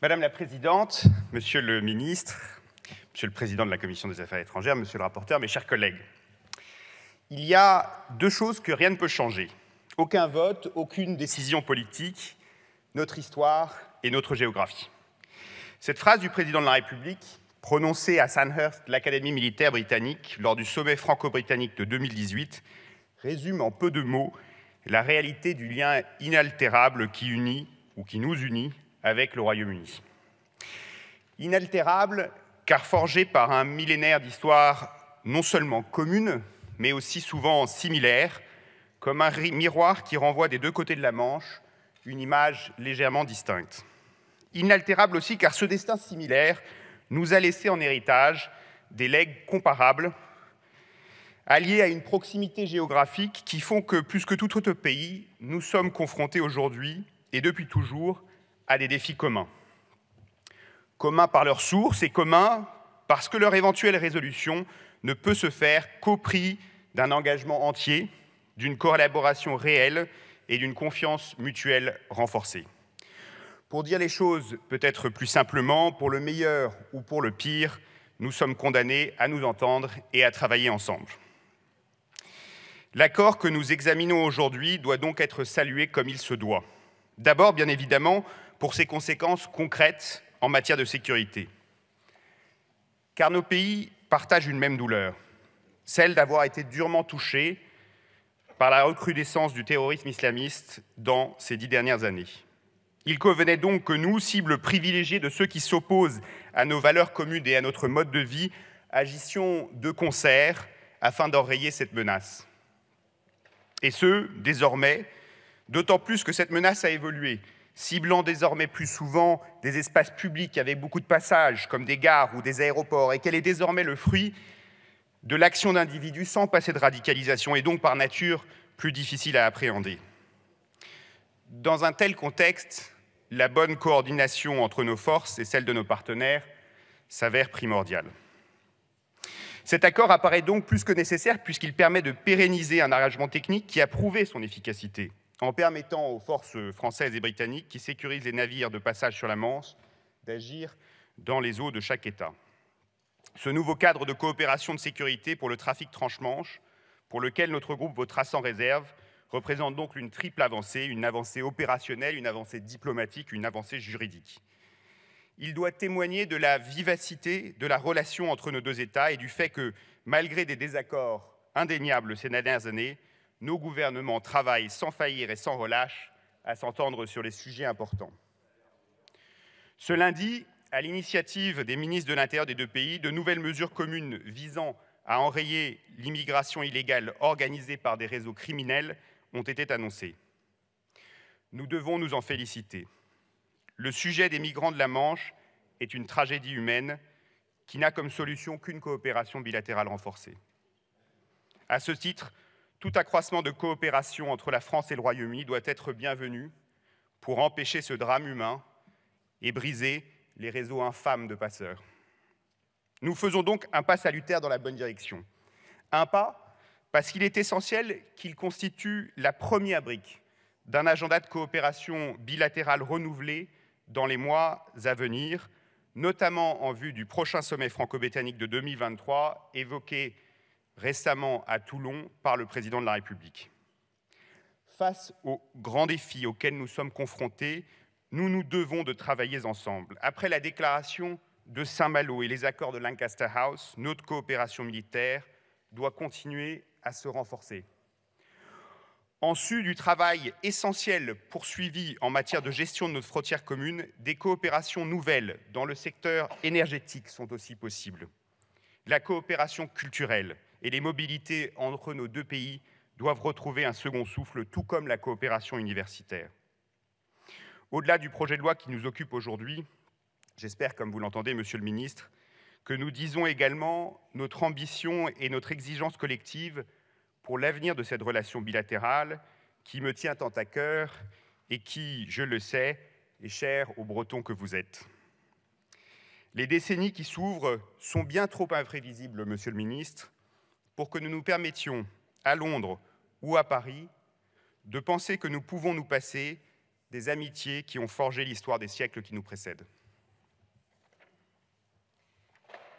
Madame la Présidente, Monsieur le Ministre, Monsieur le Président de la Commission des Affaires étrangères, Monsieur le rapporteur, mes chers collègues, il y a deux choses que rien ne peut changer. Aucun vote, aucune décision politique, notre histoire et notre géographie. Cette phrase du président de la République, prononcée à Sandhurst, l'Académie militaire britannique, lors du sommet franco-britannique de 2018, résume en peu de mots la réalité du lien inaltérable qui unit, ou qui nous unit, avec le Royaume-Uni. Inaltérable, car forgé par un millénaire d'histoires non seulement communes, mais aussi souvent similaires, comme un miroir qui renvoie des deux côtés de la Manche une image légèrement distincte. Inaltérable aussi car ce destin similaire nous a laissé en héritage des legs comparables, alliés à une proximité géographique qui font que, plus que tout autre pays, nous sommes confrontés aujourd'hui et depuis toujours à des défis communs. Communs par leur source et communs parce que leur éventuelle résolution ne peut se faire qu'au prix d'un engagement entier, d'une collaboration réelle et d'une confiance mutuelle renforcée. Pour dire les choses peut-être plus simplement, pour le meilleur ou pour le pire, nous sommes condamnés à nous entendre et à travailler ensemble. L'accord que nous examinons aujourd'hui doit donc être salué comme il se doit. D'abord, bien évidemment, pour ses conséquences concrètes en matière de sécurité. Car nos pays partagent une même douleur, celle d'avoir été durement touchés par la recrudescence du terrorisme islamiste dans ces dix dernières années. Il convenait donc que nous, cibles privilégiées de ceux qui s'opposent à nos valeurs communes et à notre mode de vie, agissions de concert afin d'enrayer cette menace. Et ce, désormais, d'autant plus que cette menace a évolué ciblant désormais plus souvent des espaces publics avec beaucoup de passages, comme des gares ou des aéroports, et qu'elle est désormais le fruit de l'action d'individus sans passer de radicalisation et donc par nature plus difficile à appréhender. Dans un tel contexte, la bonne coordination entre nos forces et celle de nos partenaires s'avère primordiale. Cet accord apparaît donc plus que nécessaire puisqu'il permet de pérenniser un arrangement technique qui a prouvé son efficacité en permettant aux forces françaises et britanniques qui sécurisent les navires de passage sur la Manche d'agir dans les eaux de chaque État. Ce nouveau cadre de coopération de sécurité pour le trafic tranche-manche, pour lequel notre groupe votera sans réserve, représente donc une triple avancée, une avancée opérationnelle, une avancée diplomatique, une avancée juridique. Il doit témoigner de la vivacité de la relation entre nos deux États et du fait que, malgré des désaccords indéniables ces dernières années, nos gouvernements travaillent sans faillir et sans relâche à s'entendre sur les sujets importants. Ce lundi, à l'initiative des ministres de l'Intérieur des deux pays, de nouvelles mesures communes visant à enrayer l'immigration illégale organisée par des réseaux criminels ont été annoncées. Nous devons nous en féliciter. Le sujet des migrants de la Manche est une tragédie humaine qui n'a comme solution qu'une coopération bilatérale renforcée. À ce titre, tout accroissement de coopération entre la France et le Royaume-Uni doit être bienvenu pour empêcher ce drame humain et briser les réseaux infâmes de passeurs. Nous faisons donc un pas salutaire dans la bonne direction. Un pas parce qu'il est essentiel qu'il constitue la première brique d'un agenda de coopération bilatérale renouvelé dans les mois à venir, notamment en vue du prochain sommet franco-britannique de 2023 évoqué récemment à Toulon par le président de la République. Face aux grands défis auxquels nous sommes confrontés, nous nous devons de travailler ensemble. Après la déclaration de Saint-Malo et les accords de Lancaster House, notre coopération militaire doit continuer à se renforcer. En su du travail essentiel poursuivi en matière de gestion de notre frontière commune, des coopérations nouvelles dans le secteur énergétique sont aussi possibles. La coopération culturelle, et les mobilités entre nos deux pays doivent retrouver un second souffle, tout comme la coopération universitaire. Au-delà du projet de loi qui nous occupe aujourd'hui, j'espère, comme vous l'entendez, Monsieur le Ministre, que nous disons également notre ambition et notre exigence collective pour l'avenir de cette relation bilatérale qui me tient tant à cœur et qui, je le sais, est chère aux Bretons que vous êtes. Les décennies qui s'ouvrent sont bien trop imprévisibles, Monsieur le Ministre, pour que nous nous permettions, à Londres ou à Paris, de penser que nous pouvons nous passer des amitiés qui ont forgé l'histoire des siècles qui nous précèdent.